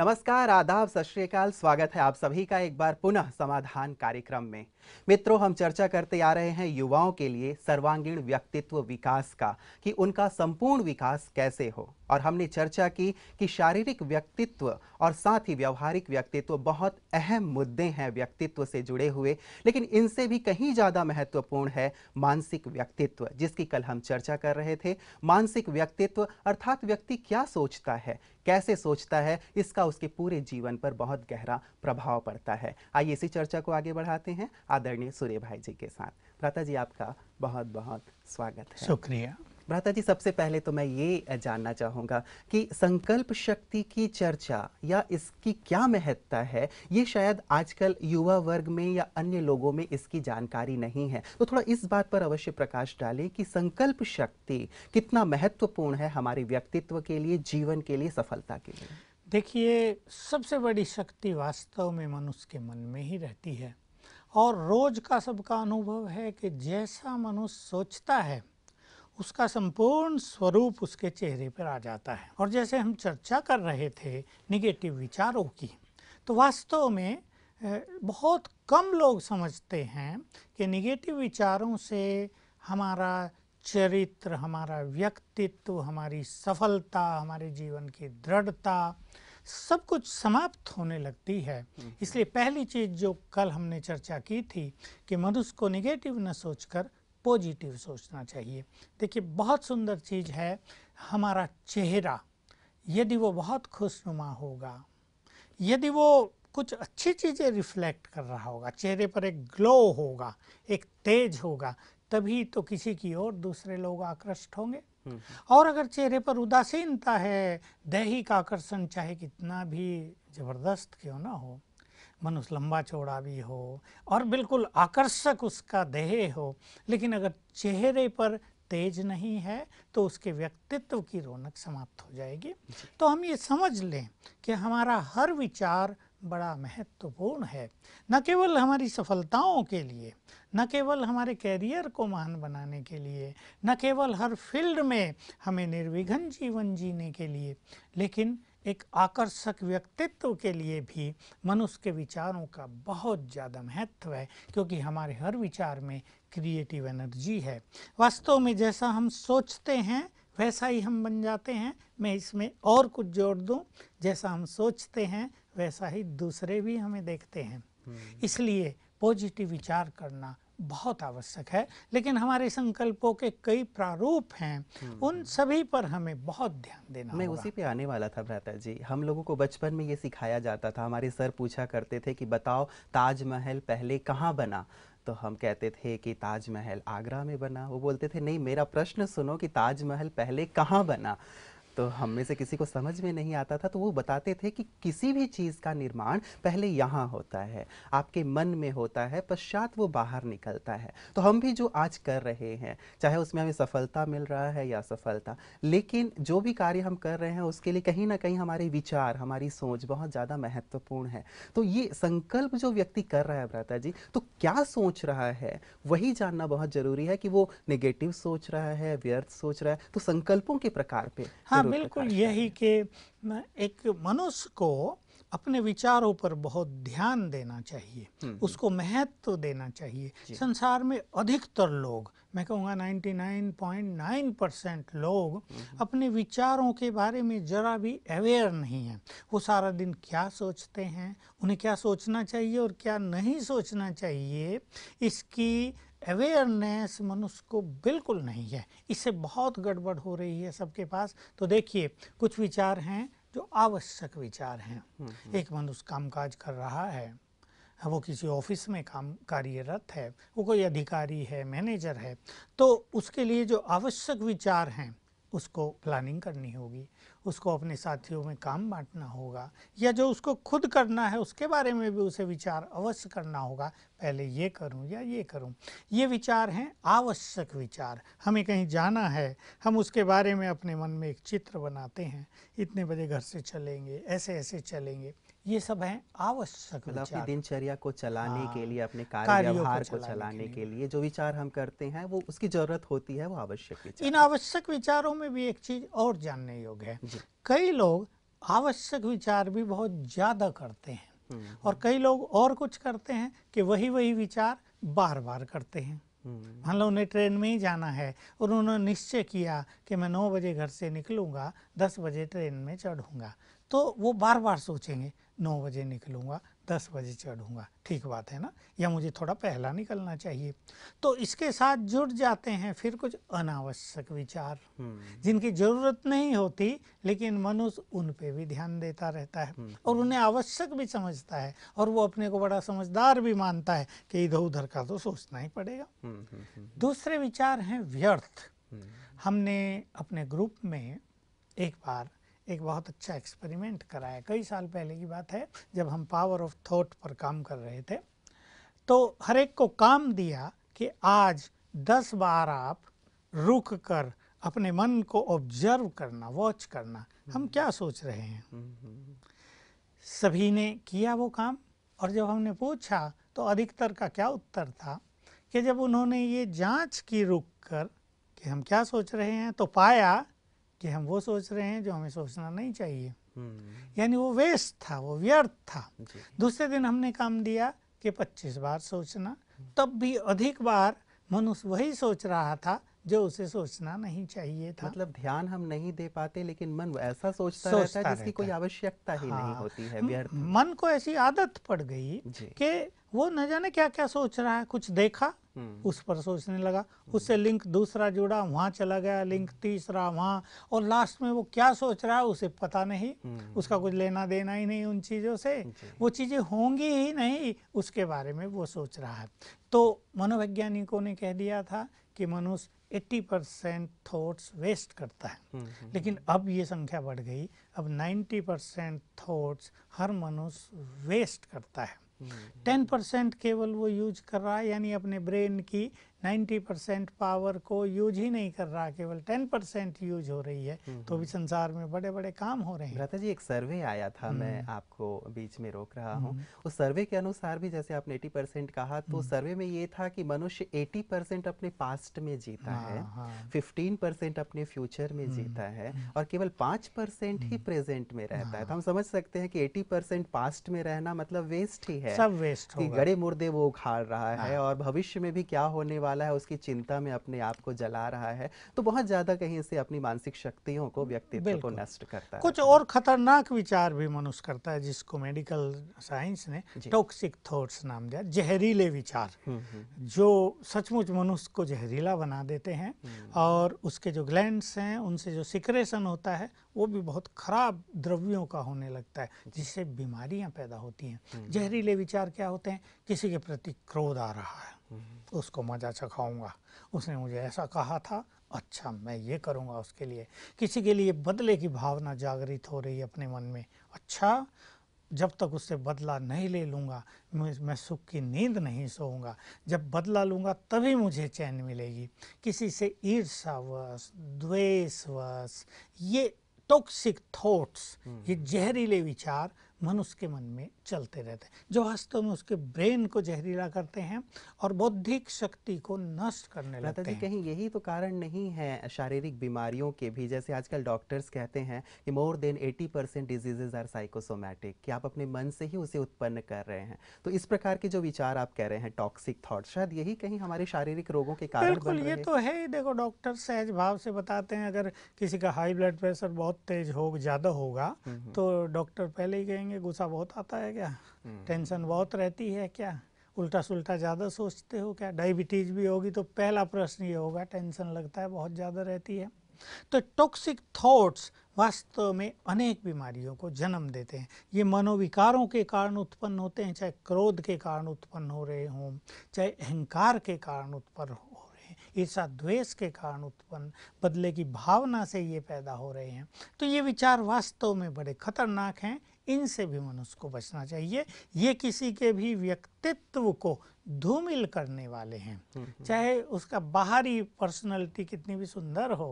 नमस्कार आदाब सत स्वागत है आप सभी का एक बार पुनः समाधान कार्यक्रम में मित्रों हम चर्चा करते आ रहे हैं युवाओं के लिए सर्वांगीण व्यक्तित्व विकास का कि उनका संपूर्ण विकास कैसे हो और हमने चर्चा की कि शारीरिक व्यक्तित्व और साथ ही व्यवहारिक व्यक्तित्व बहुत अहम मुद्दे हैं व्यक्तित्व से जुड़े हुए लेकिन इनसे भी कहीं ज़्यादा महत्वपूर्ण है मानसिक व्यक्तित्व जिसकी कल हम चर्चा कर रहे थे मानसिक व्यक्तित्व अर्थात व्यक्ति क्या सोचता है कैसे सोचता है इसका उसके पूरे जीवन पर बहुत गहरा प्रभाव पड़ता है आइए इसी चर्चा को आगे बढ़ाते हैं आदरणीय सूर्य भाई जी के साथ भ्राता जी आपका बहुत बहुत स्वागत है शुक्रिया भ्राता जी सबसे पहले तो मैं ये जानना चाहूँगा कि संकल्प शक्ति की चर्चा या इसकी क्या महत्ता है ये शायद आजकल युवा वर्ग में या अन्य लोगों में इसकी जानकारी नहीं है तो थोड़ा इस बात पर अवश्य प्रकाश डालें कि संकल्प शक्ति कितना महत्वपूर्ण है हमारे व्यक्तित्व के लिए जीवन के लिए सफलता के लिए देखिए सबसे बड़ी शक्ति वास्तव में मनुष्य के मन में ही रहती है और रोज का सबका अनुभव है कि जैसा मनुष्य सोचता है उसका संपूर्ण स्वरूप उसके चेहरे पर आ जाता है और जैसे हम चर्चा कर रहे थे निगेटिव विचारों की तो वास्तव में बहुत कम लोग समझते हैं कि निगेटिव विचारों से हमारा चरित्र हमारा व्यक्तित्व हमारी सफलता हमारे जीवन की दृढ़ता सब कुछ समाप्त होने लगती है हम्म। इसलिए पहली चीज़ जो कल हमने चर्चा की थी कि मनुष्य को निगेटिव न सोचकर पॉजिटिव सोचना चाहिए देखिए बहुत सुंदर चीज़ है हमारा चेहरा यदि वो बहुत खुशनुमा होगा यदि वो कुछ अच्छी चीज़ें रिफ्लेक्ट कर रहा होगा चेहरे पर एक ग्लो होगा एक तेज होगा तभी तो किसी की ओर दूसरे लोग आकृष्ट होंगे हम्म। और अगर चेहरे पर उदासीनता है दैहिक आकर्षण चाहे कितना भी जबरदस्त क्यों ना हो मनुष्य लंबा चौड़ा भी हो और बिल्कुल आकर्षक उसका देह हो लेकिन अगर चेहरे पर तेज नहीं है तो उसके व्यक्तित्व की रौनक समाप्त हो जाएगी तो हम ये समझ लें कि हमारा हर विचार बड़ा महत्वपूर्ण है न केवल हमारी सफलताओं के लिए न केवल हमारे कैरियर को महान बनाने के लिए न केवल हर फील्ड में हमें निर्विघन जीवन जीने के लिए लेकिन एक आकर्षक व्यक्तित्व के लिए भी मनुष्य के विचारों का बहुत ज़्यादा महत्व है क्योंकि हमारे हर विचार में क्रिएटिव एनर्जी है वास्तव में जैसा हम सोचते हैं वैसा ही हम बन जाते हैं मैं इसमें और कुछ जोड़ दूं जैसा हम सोचते हैं वैसा ही दूसरे भी हमें देखते हैं हम्म। इसलिए पॉजिटिव विचार करना बहुत आवश्यक है लेकिन हमारे संकल्पों के कई प्रारूप हैं हम्म। उन सभी पर हमें बहुत ध्यान देना मैं उसी पे आने वाला था भ्राता जी हम लोगों को बचपन में ये सिखाया जाता था हमारे सर पूछा करते थे कि बताओ ताजमहल पहले कहाँ बना तो हम कहते थे कि ताजमहल आगरा में बना वो बोलते थे नहीं मेरा प्रश्न सुनो कि ताजमहल पहले कहाँ बना तो हम में से किसी को समझ में नहीं आता था तो वो बताते थे कि किसी भी चीज़ का निर्माण पहले यहाँ होता है आपके मन में होता है पश्चात वो बाहर निकलता है तो हम भी जो आज कर रहे हैं चाहे उसमें हमें सफलता मिल रहा है या सफलता लेकिन जो भी कार्य हम कर रहे हैं उसके लिए कहीं ना कहीं हमारे विचार हमारी सोच बहुत ज़्यादा महत्वपूर्ण है तो ये संकल्प जो व्यक्ति कर रहा है भ्राता जी तो क्या सोच रहा है वही जानना बहुत ज़रूरी है कि वो निगेटिव सोच रहा है व्यर्थ सोच रहा है तो संकल्पों के प्रकार पे हाँ बिल्कुल यही कि एक मनुष्य को अपने विचारों पर बहुत ध्यान देना चाहिए हम्म, हम्म। उसको महत्व तो देना चाहिए संसार में अधिकतर लोग मैं कहूँगा 99.9 परसेंट लोग हम्म, अपने विचारों के बारे में ज़रा भी अवेयर नहीं हैं वो सारा दिन क्या सोचते हैं उन्हें क्या सोचना चाहिए और क्या नहीं सोचना चाहिए इसकी अवेयरनेस मनुष्य को बिल्कुल नहीं है इससे बहुत गड़बड़ हो रही है सबके पास तो देखिए कुछ विचार हैं जो आवश्यक विचार हैं एक मनुष्य कामकाज कर रहा है वो किसी ऑफिस में काम कार्यरत है वो कोई अधिकारी है मैनेजर है तो उसके लिए जो आवश्यक विचार हैं उसको प्लानिंग करनी होगी उसको अपने साथियों में काम बांटना होगा या जो उसको खुद करना है उसके बारे में भी उसे विचार अवश्य करना होगा पहले ये करूं या ये करूं ये विचार हैं आवश्यक विचार हमें कहीं जाना है हम उसके बारे में अपने मन में एक चित्र बनाते हैं इतने बजे घर से चलेंगे ऐसे ऐसे चलेंगे ये सब हैं आवश्यक मतलब अपनी दिनचर्या को चलाने हाँ, के लिए हाँ, अपने कार्य व्यवहार को, चलाने के, लिए जो विचार हम करते हैं वो उसकी जरूरत होती है वो आवश्यक विचार इन आवश्यक विचारों में भी एक चीज और जानने योग्य है कई लोग आवश्यक विचार भी बहुत ज्यादा करते हैं हम्म, हम्म। और कई लोग और कुछ करते हैं कि वही वही विचार बार बार करते हैं हम्म। मान लो उन्हें ट्रेन में ही जाना है और उन्होंने निश्चय किया कि मैं 9 बजे घर से निकलूंगा 10 बजे ट्रेन में चढ़ूंगा तो वो बार बार सोचेंगे नौ बजे निकलूँगा दस बजे चढ़ूँगा ठीक बात है ना या मुझे थोड़ा पहला निकलना चाहिए तो इसके साथ जुड़ जाते हैं फिर कुछ अनावश्यक विचार हम्म। जिनकी जरूरत नहीं होती लेकिन मनुष्य उन पे भी ध्यान देता रहता है हम्म। और उन्हें आवश्यक भी समझता है और वो अपने को बड़ा समझदार भी मानता है कि इधर उधर का तो सोचना ही पड़ेगा हम्म, दूसरे विचार हैं व्यर्थ हमने अपने ग्रुप में एक बार एक बहुत अच्छा एक्सपेरिमेंट कराया कई साल पहले की बात है जब हम पावर ऑफ थॉट पर काम कर रहे थे तो हर एक को काम दिया कि आज दस बार आप रुक कर अपने मन को ऑब्जर्व करना वॉच करना हम क्या सोच रहे हैं हम्म, हम्म। सभी ने किया वो काम और जब हमने पूछा तो अधिकतर का क्या उत्तर था कि जब उन्होंने ये जांच की रुक कर कि हम क्या सोच रहे हैं तो पाया कि हम वो सोच रहे हैं जो हमें सोचना नहीं चाहिए हम्म। यानी वो वेस्ट था वो व्यर्थ था दूसरे दिन हमने काम दिया कि 25 बार सोचना तब भी अधिक बार मनुष्य वही सोच रहा था जो उसे सोचना नहीं चाहिए था मतलब ध्यान हम नहीं दे पाते लेकिन मन ऐसा सोचता, सोचता रहता है जिसकी रहता। कोई आवश्यकता ही हाँ, नहीं होती है व्यर्थ मन को ऐसी आदत पड़ गई कि वो न जाने क्या क्या सोच रहा है कुछ देखा हम्म। उस पर सोचने लगा उससे लिंक दूसरा जुड़ा वहां चला गया लिंक तीसरा वहां और लास्ट में वो क्या सोच रहा है उसे पता नहीं हम्म। उसका कुछ लेना देना ही नहीं उन चीज़ों से वो चीज़ें होंगी ही नहीं उसके बारे में वो सोच रहा है तो मनोवैज्ञानिकों ने कह दिया था कि मनुष्य 80 परसेंट थॉट्स वेस्ट करता है हम्म, हम्म, हम्म। लेकिन अब ये संख्या बढ़ गई अब 90 परसेंट थॉट्स हर मनुष्य वेस्ट करता है 10 परसेंट केवल वो यूज कर रहा है यानी अपने ब्रेन की 90 परसेंट पावर को यूज ही नहीं कर रहा केवल 10 परसेंट यूज हो रही है हम्म, तो भी हम्म। संसार में बड़े बड़े काम हो रहे हैं जी एक सर्वे आया था हम्म। मैं आपको बीच में रोक रहा हूँ उस सर्वे के अनुसार भी जैसे आपने 80 परसेंट कहा तो सर्वे में ये था कि मनुष्य 80 परसेंट अपने पास्ट में जीता हाँ, है हाँ। फिफ्टीन परसेंट अपने फ्यूचर में जीता है और केवल पांच ही प्रेजेंट में रहता है तो हाँ। हम समझ सकते हैं कि एटी पास्ट में रहना मतलब वेस्ट ही है सब वेस्ट गड़े मुर्दे वो उखाड़ रहा है और भविष्य में भी क्या होने वाला वाला है उसकी चिंता में अपने आप को जला रहा है तो बहुत ज़्यादा कहीं से अपनी मानसिक शक्तियों को व्यक्तित्व को नष्ट करता है कुछ और खतरनाक विचार भी मनुष्य करता है जिसको मेडिकल साइंस ने टॉक्सिक थॉट्स नाम दिया जहरीले विचार हम्म, हम्म। जो सचमुच मनुष्य को जहरीला बना देते हैं हम्म। और उसके जो ग्लैंड्स हैं उनसे जो सिक्रेशन होता है वो भी बहुत खराब द्रव्यों का होने लगता है जिससे बीमारियां पैदा होती हैं जहरीले विचार क्या होते हैं किसी के प्रति क्रोध आ रहा है उसको मज़ा चखाऊंगा उसने मुझे ऐसा कहा था अच्छा मैं ये करूंगा उसके लिए किसी के लिए बदले की भावना जागृत हो रही है अपने मन में अच्छा जब तक उससे बदला नहीं ले लूँगा मैं सुख की नींद नहीं सोऊंगा जब बदला लूँगा तभी मुझे चैन मिलेगी किसी से ईर्षावश द्वेषवश ये टॉक्सिक थॉट्स ये जहरीले विचार मन उसके मन में चलते रहते हैं जो वास्तव में उसके ब्रेन को जहरीला करते हैं और बौद्धिक शक्ति को नष्ट करने लगते हैं कहीं यही तो कारण नहीं है शारीरिक बीमारियों के भी जैसे आजकल डॉक्टर्स कहते हैं कि more than 80 percent diseases are psychosomatic कि आप अपने मन से ही उसे उत्पन्न कर रहे हैं तो इस प्रकार के जो विचार आप कह रहे हैं टॉक्सिक थॉट शायद यही कहीं हमारे शारीरिक रोगों के कारण बिल्कुल ये तो है ही देखो डॉक्टर सहज भाव से बताते हैं अगर किसी का हाई ब्लड प्रेशर बहुत तेज हो ज़्यादा होगा हम्म, हम्म। तो डॉक्टर पहले ही कहेंगे करेंगे गुस्सा बहुत आता है क्या हम्म। टेंशन बहुत रहती है क्या उल्टा सुलटा ज़्यादा सोचते हो क्या डायबिटीज़ भी होगी तो पहला प्रश्न ये होगा टेंशन लगता है बहुत ज़्यादा रहती है तो टॉक्सिक थॉट्स वास्तव में अनेक बीमारियों को जन्म देते हैं ये मनोविकारों के कारण उत्पन्न होते हैं चाहे क्रोध के कारण उत्पन्न हो रहे हों चाहे अहंकार के कारण उत्पन्न हो रहे हैं ईर्षा द्वेष के कारण उत्पन्न बदले की भावना से ये पैदा हो रहे हैं तो ये विचार वास्तव में बड़े खतरनाक हैं इनसे भी मनुष्य को बचना चाहिए ये किसी के भी व्यक्तित्व को धूमिल करने वाले हैं हम्म, हम्म। चाहे उसका बाहरी पर्सनालिटी कितनी भी सुंदर हो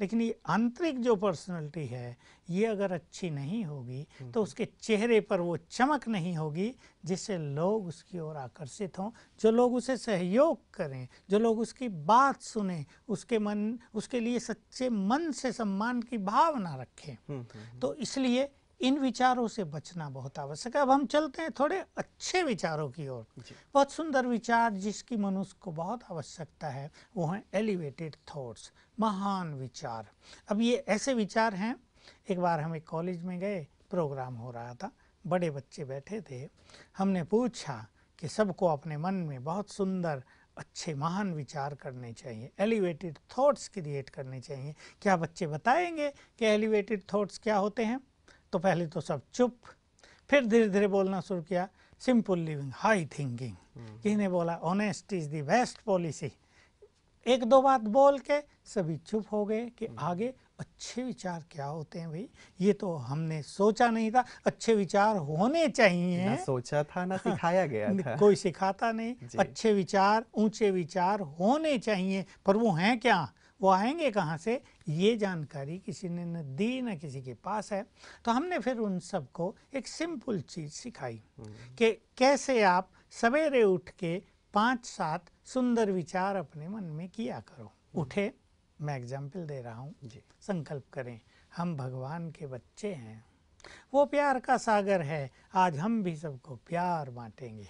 लेकिन ये आंतरिक जो पर्सनालिटी है ये अगर अच्छी नहीं होगी हम्म, तो उसके चेहरे पर वो चमक नहीं होगी जिससे लोग उसकी ओर आकर्षित हों जो लोग उसे सहयोग करें जो लोग उसकी बात सुने उसके मन उसके लिए सच्चे मन से सम्मान की भावना रखें तो इसलिए इन विचारों से बचना बहुत आवश्यक है अब हम चलते हैं थोड़े अच्छे विचारों की ओर बहुत सुंदर विचार जिसकी मनुष्य को बहुत आवश्यकता है वो हैं एलिवेटेड थॉट्स महान विचार अब ये ऐसे विचार हैं एक बार हम एक कॉलेज में गए प्रोग्राम हो रहा था बड़े बच्चे बैठे थे हमने पूछा कि सबको अपने मन में बहुत सुंदर अच्छे महान विचार करने चाहिए एलिवेटेड थॉट्स क्रिएट करने चाहिए क्या बच्चे बताएंगे कि एलिवेटेड थॉट्स क्या होते हैं तो पहले तो सब चुप फिर धीरे धीरे बोलना शुरू किया सिंपल लिविंग हाई थिंकिंग ने बोला honest is the best policy एक दो बात बोल के सभी चुप हो गए कि हम्म। आगे अच्छे विचार क्या होते हैं भाई ये तो हमने सोचा नहीं था अच्छे विचार होने चाहिए ना सोचा था ना सिखाया गया था कोई सिखाता नहीं अच्छे विचार ऊंचे विचार होने चाहिए पर वो हैं क्या वो आएंगे कहाँ से ये जानकारी किसी ने न दी न किसी के पास है तो हमने फिर उन सबको एक सिंपल चीज़ सिखाई हम्म। कि कैसे आप सवेरे उठ के पाँच सात सुंदर विचार अपने मन में किया करो हम्म। उठे मैं एग्जाम्पल दे रहा हूँ संकल्प करें हम भगवान के बच्चे हैं वो प्यार का सागर है आज हम भी सबको प्यार बांटेंगे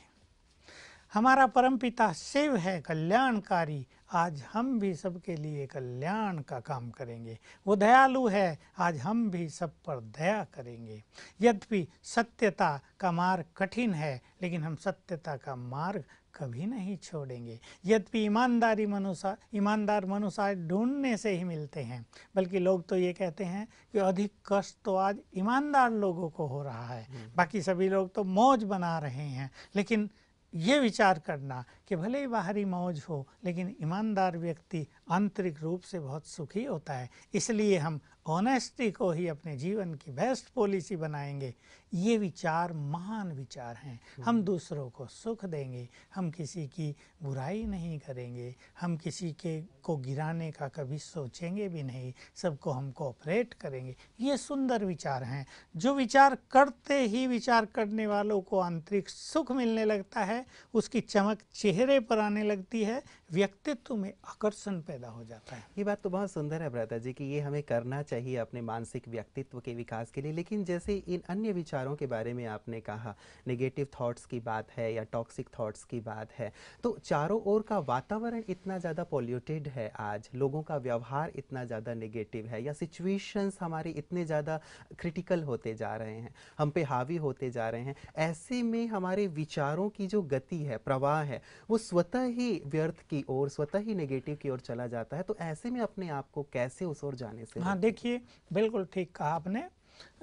हमारा परम पिता शिव है कल्याणकारी आज हम भी सबके लिए कल्याण का काम करेंगे वो दयालु है आज हम भी सब पर दया करेंगे यद्यपि सत्यता का मार्ग कठिन है लेकिन हम सत्यता का मार्ग कभी नहीं छोड़ेंगे यद्यपि ईमानदारी मनुष्य ईमानदार मनुष्य ढूंढने से ही मिलते हैं बल्कि लोग तो ये कहते हैं कि अधिक कष्ट तो आज ईमानदार लोगों को हो रहा है हम्म। बाकी सभी लोग तो मौज बना रहे हैं लेकिन ये विचार करना कि भले ही बाहरी मौज हो लेकिन ईमानदार व्यक्ति आंतरिक रूप से बहुत सुखी होता है इसलिए हम ऑनेस्टी को ही अपने जीवन की बेस्ट पॉलिसी बनाएंगे ये विचार महान विचार हैं हम्म। हम दूसरों को सुख देंगे हम किसी की बुराई नहीं करेंगे हम किसी के को गिराने का कभी सोचेंगे भी नहीं सबको हम कोऑपरेट करेंगे ये सुंदर विचार हैं जो विचार करते ही विचार करने वालों को आंतरिक सुख मिलने लगता है उसकी चमक चेहरे पर आने लगती है व्यक्तित्व में आकर्षण पैदा हो जाता है ये बात तो बहुत सुंदर है भ्राता जी कि ये हमें करना चाहिए चाहिए अपने मानसिक व्यक्तित्व के विकास के लिए लेकिन जैसे इन अन्य विचारों के बारे में आपने कहा नेगेटिव थॉट्स की बात है या टॉक्सिक थॉट्स की बात है तो चारों ओर का वातावरण इतना ज़्यादा पॉल्यूटेड है आज लोगों का व्यवहार इतना ज़्यादा नेगेटिव है या सिचुएशंस हमारे इतने ज़्यादा क्रिटिकल होते जा रहे हैं हम पे हावी होते जा रहे हैं ऐसे में हमारे विचारों की जो गति है प्रवाह है वो स्वतः ही व्यर्थ की ओर स्वतः ही नेगेटिव की ओर चला जाता है तो ऐसे में अपने आप को कैसे उस ओर जाने से हाँ देखिए देखिए बिल्कुल ठीक कहा आपने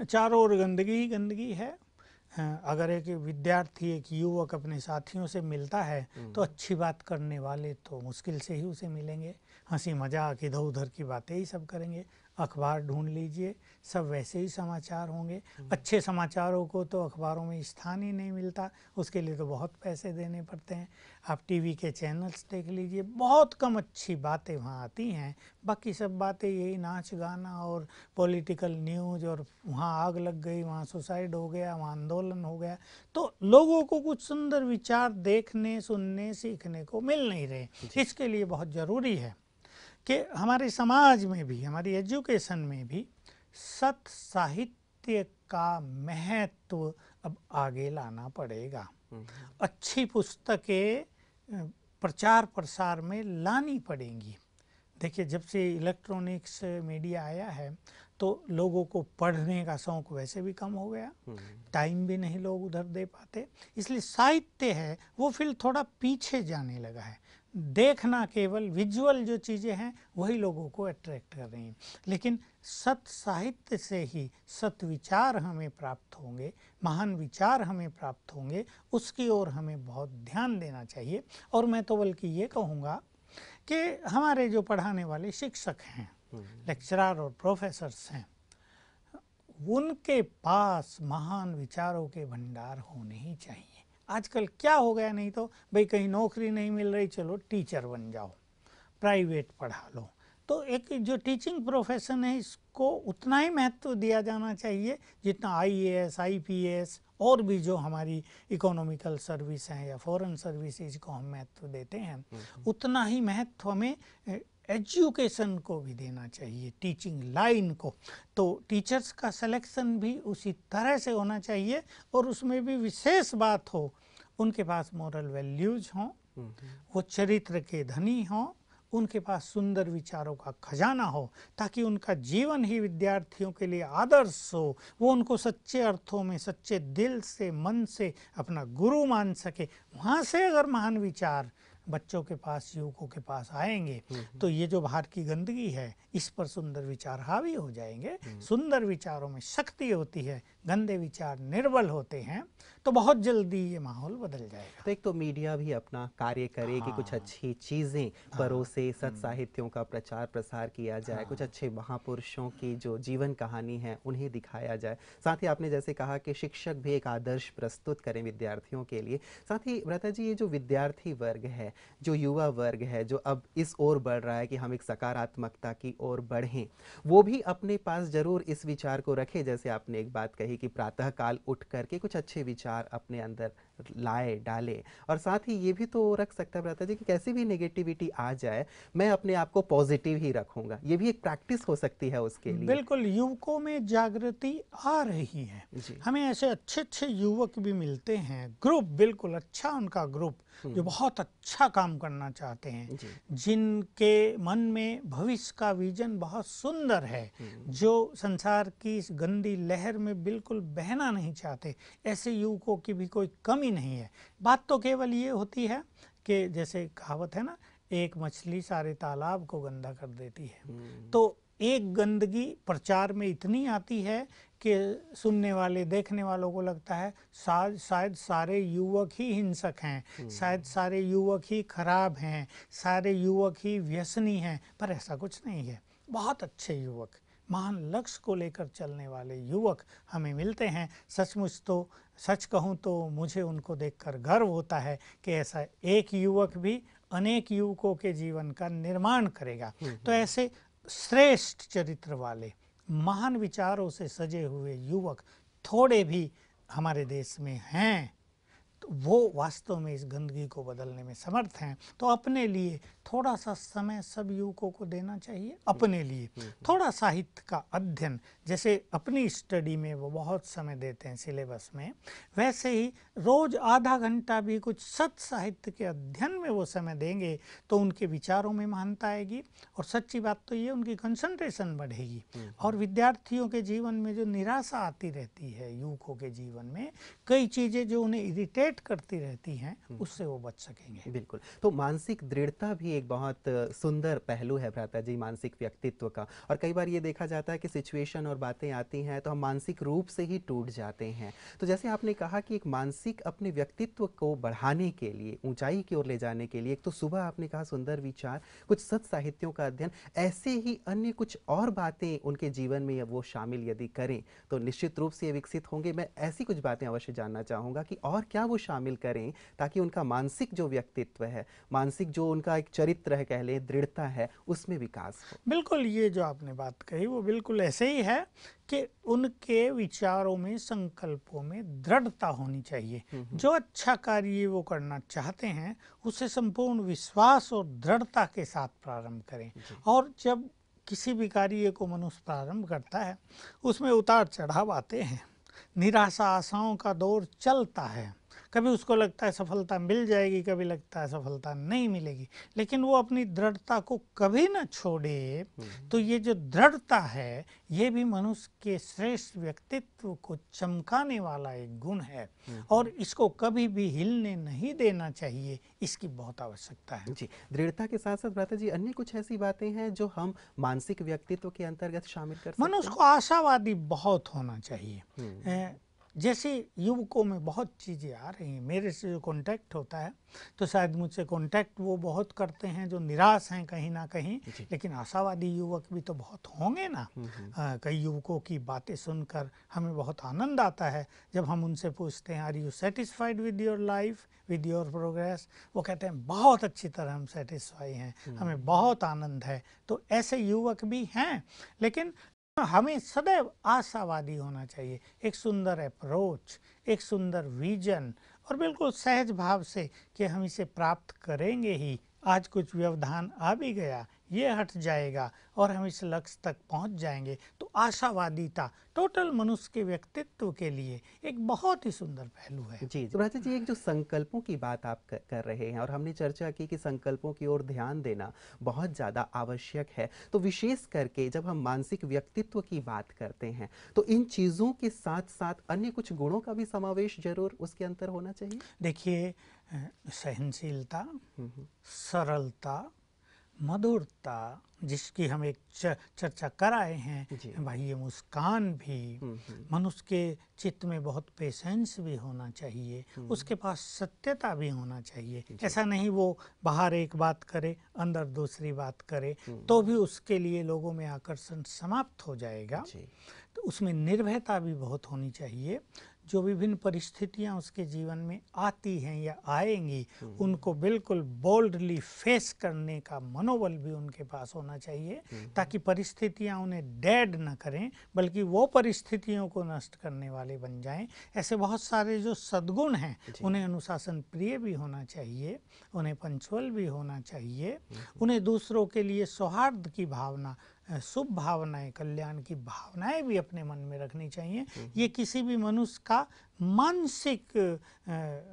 चारों ओर गंदगी ही गंदगी है अगर एक विद्यार्थी एक युवक अपने साथियों से मिलता है हम्म। तो अच्छी बात करने वाले तो मुश्किल से ही उसे मिलेंगे हंसी मजाक इधर उधर की बातें ही सब करेंगे अखबार ढूंढ लीजिए सब वैसे ही समाचार होंगे हम्म। अच्छे समाचारों को तो अखबारों में स्थान ही नहीं मिलता उसके लिए तो बहुत पैसे देने पड़ते हैं आप टीवी के चैनल्स देख लीजिए बहुत कम अच्छी बातें वहाँ आती हैं बाकी सब बातें यही नाच गाना और पॉलिटिकल न्यूज और वहाँ आग लग गई वहाँ सुसाइड हो गया वहाँ आंदोलन हो गया तो लोगों को कुछ सुंदर विचार देखने सुनने सीखने को मिल नहीं रहे इसके लिए बहुत ज़रूरी है कि हमारे समाज में भी हमारी एजुकेशन में भी सत साहित्य का महत्व अब आगे लाना पड़ेगा हम्म, हम्म। अच्छी पुस्तकें प्रचार प्रसार में लानी पड़ेंगी देखिए जब से इलेक्ट्रॉनिक्स मीडिया आया है तो लोगों को पढ़ने का शौक वैसे भी कम हो गया हम्म, टाइम भी नहीं लोग उधर दे पाते इसलिए साहित्य है वो फिर थोड़ा पीछे जाने लगा है देखना केवल विजुअल जो चीज़ें हैं वही लोगों को अट्रैक्ट कर रही हैं लेकिन सत साहित्य से ही सत विचार हमें प्राप्त होंगे महान विचार हमें प्राप्त होंगे उसकी ओर हमें बहुत ध्यान देना चाहिए और मैं तो बल्कि ये कहूँगा कि हमारे जो पढ़ाने वाले शिक्षक हैं लेक्चरार हम्म। और प्रोफेसर्स हैं उनके पास महान विचारों के भंडार होने ही चाहिए आजकल क्या हो गया नहीं तो भाई कहीं नौकरी नहीं मिल रही चलो टीचर बन जाओ प्राइवेट पढ़ा लो तो एक जो टीचिंग प्रोफेशन है इसको उतना ही महत्व दिया जाना चाहिए जितना आईएएस, आईपीएस और भी जो हमारी इकोनॉमिकल सर्विस हैं या फॉरेन सर्विसेज को हम महत्व देते हैं हम्म, हम्म। उतना ही महत्व हमें एजुकेशन को भी देना चाहिए टीचिंग लाइन को तो टीचर्स का सिलेक्शन भी उसी तरह से होना चाहिए और उसमें भी विशेष बात हो उनके पास मॉरल वैल्यूज हों हम्म। वो चरित्र के धनी हों उनके पास सुंदर विचारों का खजाना हो ताकि उनका जीवन ही विद्यार्थियों के लिए आदर्श हो वो उनको सच्चे अर्थों में सच्चे दिल से मन से अपना गुरु मान सके वहाँ से अगर महान विचार बच्चों के पास युवकों के पास आएंगे हम्म, हम्म। तो ये जो बाहर की गंदगी है इस पर सुंदर विचार हावी हो जाएंगे हम्म। सुंदर विचारों में शक्ति होती है गंदे विचार निर्बल होते हैं तो बहुत जल्दी ये माहौल बदल जाएगा तो एक तो मीडिया भी अपना कार्य करे हाँ। कि कुछ अच्छी चीजें हाँ। परोसे सत साहित्यों का प्रचार प्रसार किया जाए हाँ। कुछ अच्छे महापुरुषों की जो जीवन कहानी है उन्हें दिखाया जाए साथ ही आपने जैसे कहा कि शिक्षक भी एक आदर्श प्रस्तुत करें विद्यार्थियों के लिए साथ ही व्रता जी ये जो विद्यार्थी वर्ग है जो युवा वर्ग है जो अब इस ओर बढ़ रहा है कि हम एक सकारात्मकता की ओर बढ़ें वो भी अपने पास ज़रूर इस विचार को रखें जैसे आपने एक बात कही कि प्रातःकाल उठ करके कुछ अच्छे विचार अपने अंदर लाए डाले और साथ ही ये भी तो रख सकता रहता है कि कैसी भी नेगेटिविटी आ जाए मैं अपने आप को पॉजिटिव ही रखूंगा ये भी एक प्रैक्टिस हो सकती है उसके लिए बिल्कुल युवकों में जागृति आ रही है हमें ऐसे अच्छे अच्छे युवक भी मिलते हैं ग्रुप बिल्कुल अच्छा उनका ग्रुप हम्म। जो बहुत अच्छा काम करना चाहते हैं जिनके मन में भविष्य का विजन बहुत सुंदर है हम्म। जो संसार की इस गंदी लहर में बिल्कुल बहना नहीं चाहते ऐसे युवकों की भी कोई कमी भी नहीं है बात तो केवल ये होती है कि जैसे कहावत है ना एक मछली सारे तालाब को गंदा कर देती है हम्म। तो एक गंदगी प्रचार में इतनी आती है कि सुनने वाले देखने वालों को लगता है शायद शायद सारे युवक ही हिंसक हैं हम्म। शायद सारे युवक ही खराब हैं सारे युवक ही व्यसनी हैं पर ऐसा कुछ नहीं है बहुत अच्छे युवक महान लक्ष्य को लेकर चलने वाले युवक हमें मिलते हैं सचमुच तो सच कहूँ तो मुझे उनको देखकर गर्व होता है कि ऐसा एक युवक भी अनेक युवकों के जीवन का निर्माण करेगा हम्म, तो हम्म। ऐसे श्रेष्ठ चरित्र वाले महान विचारों से सजे हुए युवक थोड़े भी हमारे देश में हैं तो वो वास्तव में इस गंदगी को बदलने में समर्थ हैं तो अपने लिए थोड़ा सा समय सब युवकों को देना चाहिए हम्म। अपने लिए हम्म, हम्म। थोड़ा साहित्य का अध्ययन जैसे अपनी स्टडी में वो बहुत समय देते हैं सिलेबस में वैसे ही रोज आधा घंटा भी कुछ सत साहित्य के अध्ययन में वो समय देंगे तो उनके विचारों में महानता आएगी और सच्ची बात तो ये उनकी कंसंट्रेशन बढ़ेगी और विद्यार्थियों के जीवन में जो निराशा आती रहती है युवकों के जीवन में कई चीज़ें जो उन्हें इरिटेट करती रहती हैं उससे वो बच सकेंगे बिल्कुल तो मानसिक दृढ़ता भी एक बहुत सुंदर पहलू है भ्राता जी मानसिक व्यक्तित्व का और कई बार ये देखा जाता है कि सिचुएशन और बातें आती हैं तो हम मानसिक रूप से ही टूट जाते हैं तो जैसे आपने कहा कि एक मानसिक अपने व्यक्तित्व को बढ़ाने के लिए ऊंचाई की ओर ले जाने के लिए एक तो सुबह आपने कहा सुंदर विचार कुछ सत साहित्यों का अध्ययन ऐसे ही अन्य कुछ और बातें उनके जीवन में वो शामिल यदि करें तो निश्चित रूप से विकसित होंगे मैं ऐसी कुछ बातें अवश्य जानना चाहूँगा कि और क्या वो शामिल करें ताकि उनका मानसिक जो व्यक्तित्व है मानसिक जो उनका एक चरित्र चरित्र कह लें दृढ़ता है उसमें विकास हो बिल्कुल ये जो आपने बात कही वो बिल्कुल ऐसे ही है कि उनके विचारों में संकल्पों में दृढ़ता होनी चाहिए हम्म, हम्म। जो अच्छा कार्य वो करना चाहते हैं उसे संपूर्ण विश्वास और दृढ़ता के साथ प्रारंभ करें और जब किसी भी कार्य को मनुष्य प्रारंभ करता है उसमें उतार चढ़ाव आते हैं निराशा आशाओं का दौर चलता है कभी उसको लगता है सफलता मिल जाएगी कभी लगता है सफलता नहीं मिलेगी लेकिन वो अपनी दृढ़ता को कभी ना छोड़े हम्म। तो ये जो दृढ़ता है ये भी मनुष्य के श्रेष्ठ व्यक्तित्व को चमकाने वाला एक गुण है हम्म। और इसको कभी भी हिलने नहीं देना चाहिए इसकी बहुत आवश्यकता है जी दृढ़ता के साथ साथ भ्राता जी अन्य कुछ ऐसी बातें हैं जो हम मानसिक व्यक्तित्व के अंतर्गत शामिल कर मनुष्य को आशावादी बहुत होना चाहिए हम्म। जैसे युवकों में बहुत चीज़ें आ रही हैं मेरे से जो कॉन्टैक्ट होता है तो शायद मुझसे कॉन्टैक्ट वो बहुत करते हैं जो निराश हैं कहीं ना कहीं लेकिन आशावादी युवक भी तो बहुत होंगे ना हम्म, हम्म। कई युवकों की बातें सुनकर हमें बहुत आनंद आता है जब हम उनसे पूछते हैं are you satisfied with your life with your progress वो कहते हैं बहुत अच्छी तरह हम सेटिस्फाई हैं हम्म। हमें बहुत आनंद है तो ऐसे युवक भी हैं लेकिन हाँ, हमें सदैव आशावादी होना चाहिए एक सुंदर अप्रोच एक सुंदर विजन और बिल्कुल सहज भाव से कि हम इसे प्राप्त करेंगे ही आज कुछ व्यवधान आ भी गया ये हट जाएगा और हम इस लक्ष्य तक पहुंच जाएंगे तो आशावादिता टोटल मनुष्य के व्यक्तित्व के लिए एक बहुत ही सुंदर पहलू है जी सुराजा तो जी एक जो संकल्पों की बात आप कर रहे हैं और हमने चर्चा की कि संकल्पों की ओर ध्यान देना बहुत ज़्यादा आवश्यक है तो विशेष करके जब हम मानसिक व्यक्तित्व की बात करते हैं तो इन चीज़ों के साथ साथ अन्य कुछ गुणों का भी समावेश जरूर उसके अंतर होना चाहिए देखिए सहनशीलता सरलता मधुरता जिसकी हम एक चर्चा कर आए हैं भाई ये मुस्कान भी मनुष्य के चित्त में बहुत पेशेंस भी होना चाहिए हम्म। उसके पास सत्यता भी होना चाहिए ऐसा नहीं वो बाहर एक बात करे अंदर दूसरी बात करे हम्म। तो भी उसके लिए लोगों में आकर्षण समाप्त हो जाएगा तो उसमें निर्भयता भी बहुत होनी चाहिए जो विभिन्न परिस्थितियां उसके जीवन में आती हैं या आएंगी हम्म। उनको बिल्कुल बोल्डली फेस करने का मनोबल भी उनके पास होना चाहिए हम्म। ताकि परिस्थितियां उन्हें डेड न करें बल्कि वो परिस्थितियों को नष्ट करने वाले बन जाएं ऐसे बहुत सारे जो सद्गुण हैं उन्हें अनुशासन प्रिय भी होना चाहिए उन्हें पंचुअल भी होना चाहिए हम्म। उन्हें दूसरों के लिए सौहार्द की भावना शुभ भावनाएं कल्याण की भावनाएं भी अपने मन में रखनी चाहिए हम्म, हम्म। ये किसी भी मनुष्य का मानसिक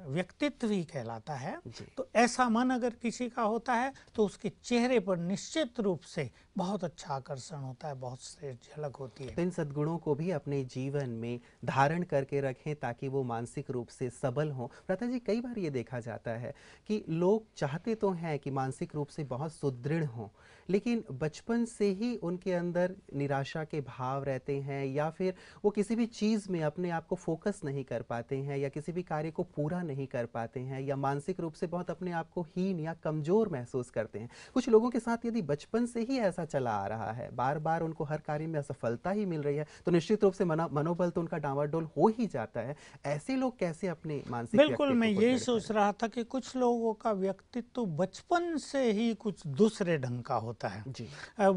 व्यक्तित्व ही कहलाता है तो ऐसा मन अगर किसी का होता है तो उसके चेहरे पर निश्चित रूप से बहुत अच्छा आकर्षण होता है बहुत से झलक होती है तो इन सद्गुणों को भी अपने जीवन में धारण करके रखें ताकि वो मानसिक रूप से सबल हों प्रथा जी कई बार ये देखा जाता है कि लोग चाहते तो हैं कि मानसिक रूप से बहुत सुदृढ़ हों लेकिन बचपन से ही उनके अंदर निराशा के भाव रहते हैं या फिर वो किसी भी चीज़ में अपने आप को फोकस नहीं कर कर पाते हैं या किसी भी कार्य को पूरा नहीं कर पाते हैं या मानसिक रूप से बहुत अपने आप को हीन या कमज़ोर महसूस करते हैं कुछ लोगों के साथ यदि बचपन से ही ऐसा चला आ रहा है बार बार उनको हर कार्य में असफलता ही मिल रही है तो निश्चित रूप से मनोबल तो उनका डावाडोल हो ही जाता है ऐसे लोग कैसे अपने मानसिक बिल्कुल मैं यही सोच रहा था कि कुछ लोगों का व्यक्तित्व बचपन से ही कुछ दूसरे ढंग का होता है जी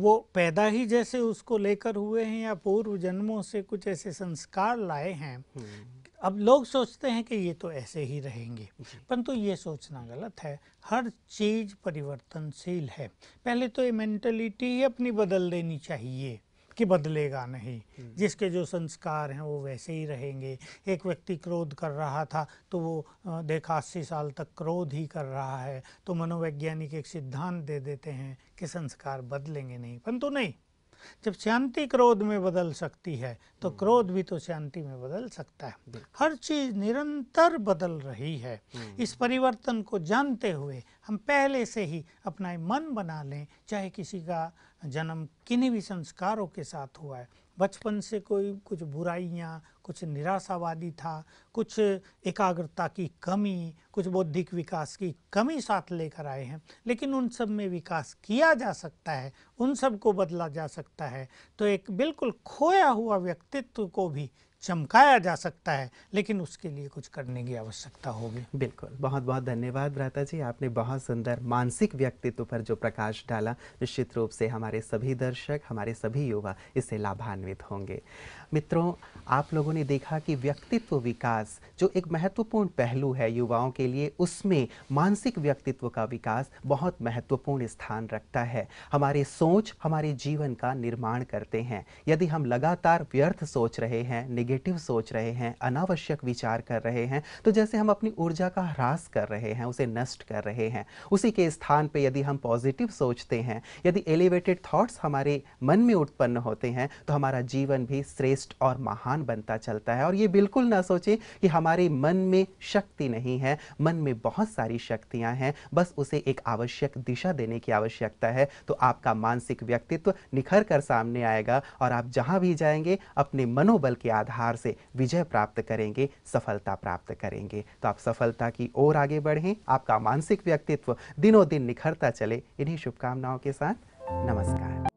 वो पैदा ही जैसे उसको लेकर हुए हैं या पूर्व जन्मों से कुछ ऐसे संस्कार लाए हैं हम्म। अब लोग सोचते हैं कि ये तो ऐसे ही रहेंगे परंतु ये सोचना गलत है हर चीज़ परिवर्तनशील है पहले तो ये मेंटलिटी ही अपनी बदल देनी चाहिए कि बदलेगा नहीं जिसके जो संस्कार हैं वो वैसे ही रहेंगे एक व्यक्ति क्रोध कर रहा था तो वो देखा अस्सी साल तक क्रोध ही कर रहा है तो मनोवैज्ञानिक एक सिद्धांत दे देते हैं कि संस्कार बदलेंगे नहीं परंतु नहीं जब शांति क्रोध में बदल सकती है तो क्रोध भी तो शांति में बदल सकता है हर चीज निरंतर बदल रही है हम्म। इस परिवर्तन को जानते हुए हम पहले से ही अपना मन बना लें चाहे किसी का जन्म किन्हीं भी संस्कारों के साथ हुआ है बचपन से कोई कुछ बुराइयाँ कुछ निराशावादी था कुछ एकाग्रता की कमी कुछ बौद्धिक विकास की कमी साथ लेकर आए हैं लेकिन उन सब में विकास किया जा सकता है उन सब को बदला जा सकता है तो एक बिल्कुल खोया हुआ व्यक्तित्व को भी चमकाया जा सकता है लेकिन उसके लिए कुछ करने की आवश्यकता होगी बिल्कुल बहुत बहुत धन्यवाद भ्राता जी आपने बहुत सुंदर मानसिक व्यक्तित्व पर जो प्रकाश डाला निश्चित रूप से हमारे सभी दर्शक हमारे सभी युवा इससे लाभान्वित होंगे मित्रों आप लोगों ने देखा कि व्यक्तित्व विकास जो एक महत्वपूर्ण पहलू है युवाओं के लिए उसमें मानसिक व्यक्तित्व का विकास बहुत महत्वपूर्ण स्थान रखता है हमारे सोच हमारे जीवन का निर्माण करते हैं यदि हम लगातार व्यर्थ सोच रहे हैं नेगेटिव सोच रहे हैं अनावश्यक विचार कर रहे हैं तो जैसे हम अपनी ऊर्जा का ह्रास कर रहे हैं उसे नष्ट कर रहे हैं उसी के स्थान पे यदि हम पॉजिटिव सोचते हैं यदि एलिवेटेड थॉट्स हमारे मन में उत्पन्न होते हैं तो हमारा जीवन भी श्रेष्ठ और महान बनता चलता है और ये बिल्कुल ना सोचें कि हमारे मन में शक्ति नहीं है मन में बहुत सारी शक्तियाँ हैं बस उसे एक आवश्यक दिशा देने की आवश्यकता है तो आपका मानसिक व्यक्तित्व निखर कर सामने आएगा और आप जहाँ भी जाएंगे अपने मनोबल के आधार हार से विजय प्राप्त करेंगे सफलता प्राप्त करेंगे तो आप सफलता की ओर आगे बढ़ें आपका मानसिक व्यक्तित्व दिनों दिन निखरता चले इन्हीं शुभकामनाओं के साथ नमस्कार